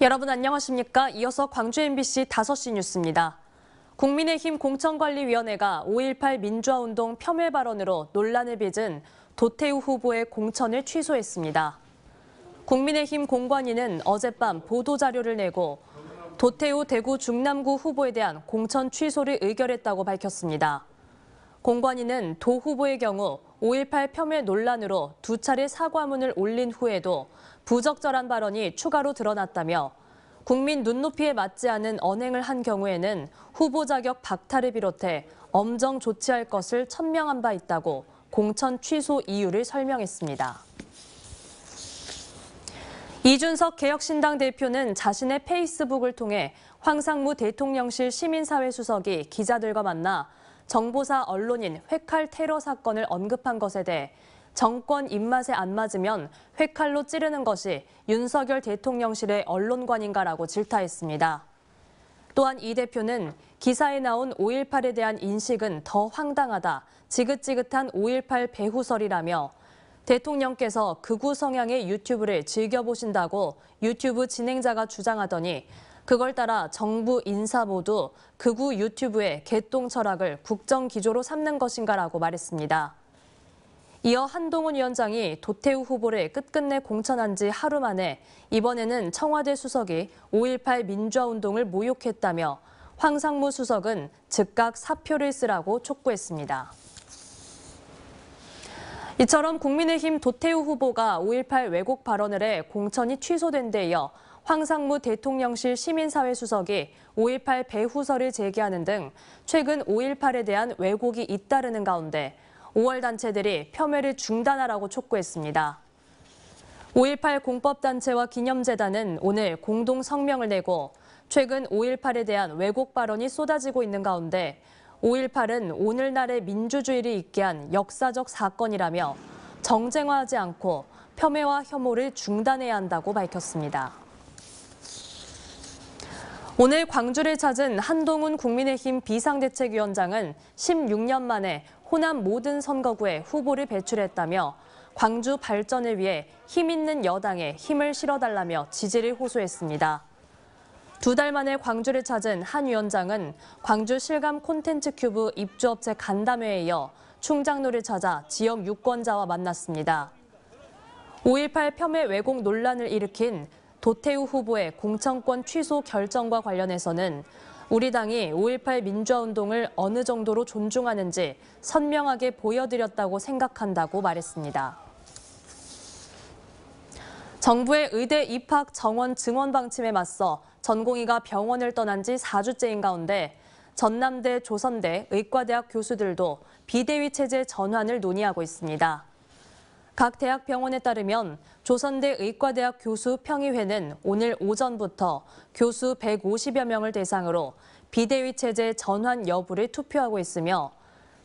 여러분 안녕하십니까? 이어서 광주 MBC 5시 뉴스입니다. 국민의힘 공천관리위원회가 5.18 민주화운동 폄훼 발언으로 논란을 빚은 도태우 후보의 공천을 취소했습니다. 국민의힘 공관위는 어젯밤 보도자료를 내고 도태우 대구 중남구 후보에 대한 공천 취소를 의결했다고 밝혔습니다. 공관위는 도 후보의 경우 5.18 폄훼 논란으로 두 차례 사과문을 올린 후에도 부적절한 발언이 추가로 드러났다며 국민 눈높이에 맞지 않은 언행을 한 경우에는 후보 자격 박탈을 비롯해 엄정 조치할 것을 천명한 바 있다고 공천 취소 이유를 설명했습니다. 이준석 개혁신당 대표는 자신의 페이스북을 통해 황상무 대통령실 시민사회 수석이 기자들과 만나 정보사 언론인 회칼 테러 사건을 언급한 것에 대해 정권 입맛에 안 맞으면 회칼로 찌르는 것이 윤석열 대통령실의 언론관인가라고 질타했습니다. 또한 이 대표는 기사에 나온 5.18에 대한 인식은 더 황당하다, 지긋지긋한 5.18 배후설이라며 대통령께서 극우 성향의 유튜브를 즐겨보신다고 유튜브 진행자가 주장하더니 그걸 따라 정부 인사 모두 극우 유튜브의 개똥 철학을 국정 기조로 삼는 것인가라고 말했습니다. 이어 한동훈 위원장이 도태우 후보를 끝끝내 공천한 지 하루 만에 이번에는 청와대 수석이 5.18 민주화운동을 모욕했다며 황상무 수석은 즉각 사표를 쓰라고 촉구했습니다. 이처럼 국민의힘 도태우 후보가 5.18 왜곡 발언을 해 공천이 취소된 데 이어 황상무 대통령실 시민사회 수석이 5.18 배후설을 제기하는 등 최근 5.18에 대한 왜곡이 잇따르는 가운데 5월 단체들이 폄훼를 중단하라고 촉구했습니다. 5.18 공법단체와 기념재단은 오늘 공동 성명을 내고 최근 5.18에 대한 왜곡 발언이 쏟아지고 있는 가운데 5.18은 오늘날의 민주주의를 있게 한 역사적 사건이라며 정쟁화하지 않고 폄훼와 혐오를 중단해야 한다고 밝혔습니다. 오늘 광주를 찾은 한동훈 국민의힘 비상대책위원장은 16년 만에 호남 모든 선거구에 후보를 배출했다며 광주 발전을 위해 힘 있는 여당에 힘을 실어달라며 지지를 호소했습니다. 두 달 만에 광주를 찾은 한 위원장은 광주 실감 콘텐츠 큐브 입주업체 간담회에 이어 충장로를 찾아 지역 유권자와 만났습니다. 5.18 폄훼 왜곡 논란을 일으킨 도태우 후보의 공천권 취소 결정과 관련해서는 우리 당이 5.18 민주화운동을 어느 정도로 존중하는지 선명하게 보여드렸다고 생각한다고 말했습니다. 정부의 의대 입학 정원 증원 방침에 맞서 전공의가 병원을 떠난 지 4주째인 가운데 전남대, 조선대, 의과대학 교수들도 비대위 체제 전환을 논의하고 있습니다. 각 대학 병원에 따르면 조선대 의과대학 교수 평의회는 오늘 오전부터 교수 150여 명을 대상으로 비대위 체제 전환 여부를 투표하고 있으며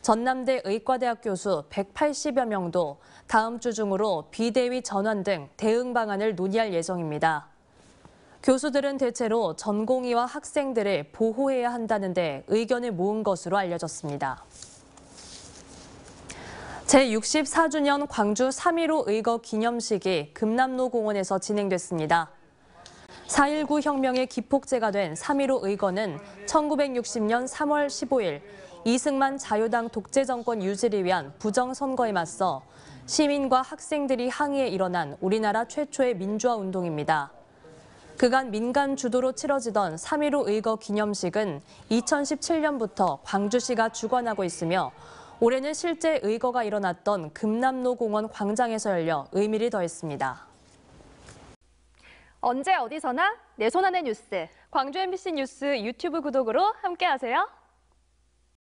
전남대 의과대학 교수 180여 명도 다음 주 중으로 비대위 전환 등 대응 방안을 논의할 예정입니다. 교수들은 대체로 전공의와 학생들을 보호해야 한다는 데 의견을 모은 것으로 알려졌습니다. 제64주년 광주 3.15 의거 기념식이 금남로 공원에서 진행됐습니다. 4.19 혁명의 기폭제가 된 3.15 의거는 1960년 3월 15일 이승만 자유당 독재 정권 유지를 위한 부정선거에 맞서 시민과 학생들이 항의에 일어난 우리나라 최초의 민주화 운동입니다. 그간 민간 주도로 치러지던 3.15 의거 기념식은 2017년부터 광주시가 주관하고 있으며 올해는 실제 의거가 일어났던 금남로 공원 광장에서 열려 의미를 더했습니다. 언제 어디서나 내 손안의 뉴스, 광주 MBC 뉴스 유튜브 구독으로 함께하세요.